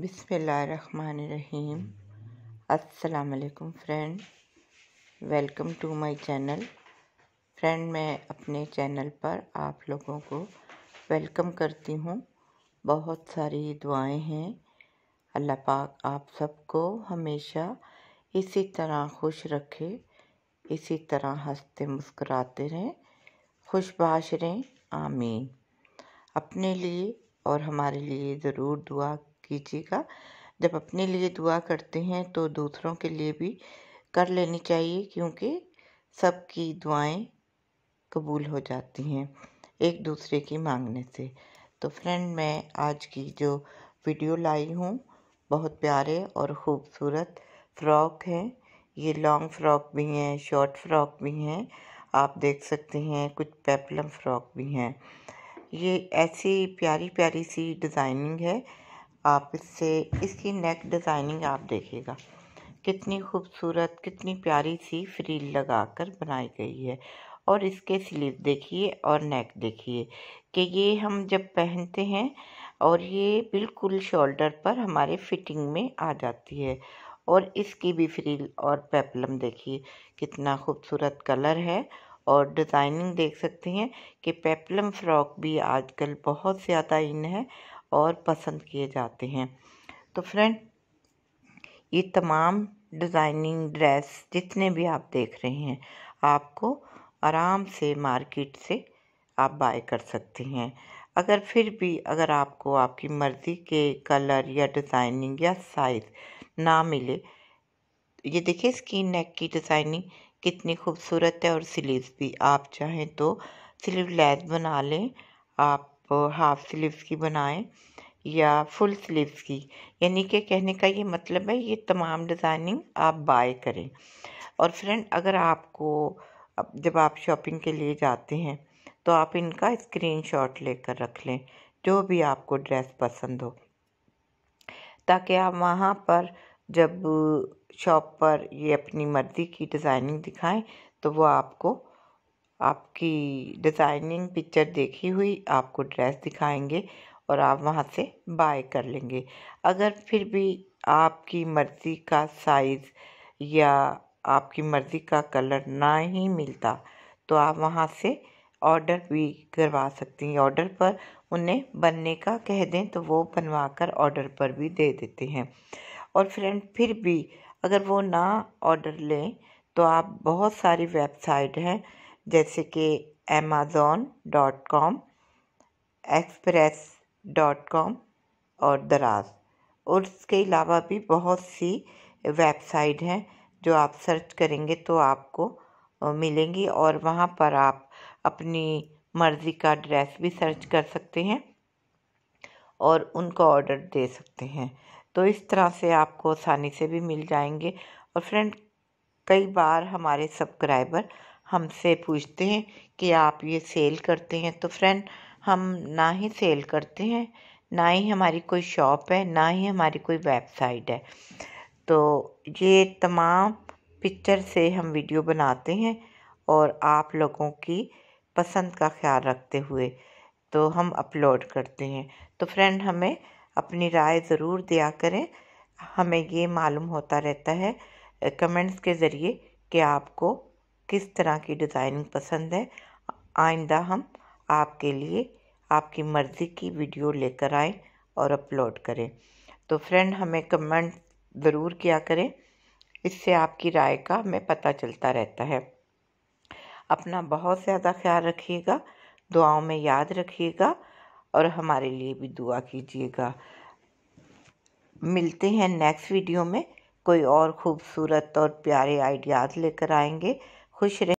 बिसमीम अस्सलाम friend welcome to my channel friend मैं अपने चैनल पर आप लोगों को वेलकम करती हूँ बहुत सारी दुआएं हैं अल्लाह पाक आप सबको हमेशा इसी तरह खुश रखे इसी तरह हंसते मुस्कुराते रहें खुशबाश रहें आमीन अपने लिए और हमारे लिए ज़रूर दुआ कीजिएगा जब अपने लिए दुआ करते हैं तो दूसरों के लिए भी कर लेनी चाहिए क्योंकि सबकी दुआएं कबूल हो जाती हैं एक दूसरे की मांगने से तो फ्रेंड मैं आज की जो वीडियो लाई हूँ बहुत प्यारे और ख़ूबसूरत फ़्रॉक हैं ये लॉन्ग फ़्रॉक भी हैं शॉर्ट फ़्रॉक भी हैं आप देख सकते हैं कुछ पेपलम फ़्रॉक भी हैं ये ऐसी प्यारी प्यारी सी डिज़ाइनिंग है आप इससे इसकी नेक डिज़ाइनिंग आप देखिएगा कितनी खूबसूरत कितनी प्यारी सी फ्रील लगा कर बनाई गई है और इसके स्लीव देखिए और नेक देखिए कि ये हम जब पहनते हैं और ये बिल्कुल शोल्डर पर हमारे फिटिंग में आ जाती है और इसकी भी फ्रील और पेपलम देखिए कितना खूबसूरत कलर है और डिज़ाइनिंग देख सकते हैं कि पेपलम फ्रॉक भी आजकल बहुत ज़्यादा इन है और पसंद किए जाते हैं तो फ्रेंड ये तमाम डिज़ाइनिंग ड्रेस जितने भी आप देख रहे हैं आपको आराम से मार्केट से आप बाय कर सकते हैं अगर फिर भी अगर आपको आपकी मर्ज़ी के कलर या डिज़ाइनिंग या साइज़ ना मिले ये देखिए स्किन नेक की डिज़ाइनिंग कितनी खूबसूरत है और सिलीव भी आप चाहें तो सिलीव लैस बना लें आप हाफ़ स्लीव्स की बनाएं या फुल स्लीव्स की यानी कि कहने का ये मतलब है ये तमाम डिज़ाइनिंग आप बाय करें और फ्रेंड अगर आपको जब आप शॉपिंग के लिए जाते हैं तो आप इनका स्क्रीनशॉट लेकर रख लें जो भी आपको ड्रेस पसंद हो ताकि आप वहाँ पर जब शॉप पर ये अपनी मर्ज़ी की डिज़ाइनिंग दिखाएं तो वो आपको आपकी डिज़ाइनिंग पिक्चर देखी हुई आपको ड्रेस दिखाएंगे और आप वहाँ से बाय कर लेंगे अगर फिर भी आपकी मर्ज़ी का साइज़ या आपकी मर्ज़ी का कलर ना ही मिलता तो आप वहाँ से ऑर्डर भी करवा सकती हैं ऑर्डर पर उन्हें बनने का कह दें तो वो बनवा कर ऑर्डर पर भी दे देते हैं और फ्रेंड फिर भी अगर वो ना ऑर्डर लें तो आप बहुत सारी वेबसाइट हैं जैसे कि Amazon dot com express dot com और दराज और इसके अलावा भी बहुत सी वेबसाइट हैं जो आप सर्च करेंगे तो आपको मिलेंगी और वहाँ पर आप अपनी मर्ज़ी का ड्रेस भी सर्च कर सकते हैं और उनका ऑर्डर दे सकते हैं तो इस तरह से आपको आसानी से भी मिल जाएंगे और फ्रेंड कई बार हमारे सब्सक्राइबर हमसे पूछते हैं कि आप ये सेल करते हैं तो फ्रेंड हम ना ही सेल करते हैं ना ही हमारी कोई शॉप है ना ही हमारी कोई वेबसाइट है तो ये तमाम पिक्चर से हम वीडियो बनाते हैं और आप लोगों की पसंद का ख्याल रखते हुए तो हम अपलोड करते हैं तो फ्रेंड हमें अपनी राय ज़रूर दिया करें हमें ये मालूम होता रहता है कमेंट्स के ज़रिए कि आपको किस तरह की डिज़ाइनिंग पसंद है आइंदा हम आपके लिए आपकी मर्ज़ी की वीडियो लेकर आए और अपलोड करें तो फ्रेंड हमें कमेंट ज़रूर किया करें इससे आपकी राय का हमें पता चलता रहता है अपना बहुत ज़्यादा ख्याल रखिएगा दुआओं में याद रखिएगा और हमारे लिए भी दुआ कीजिएगा मिलते हैं नेक्स्ट वीडियो में कोई और ख़ूबसूरत और प्यारे आइडियाज़ लेकर आएंगे खुश रहे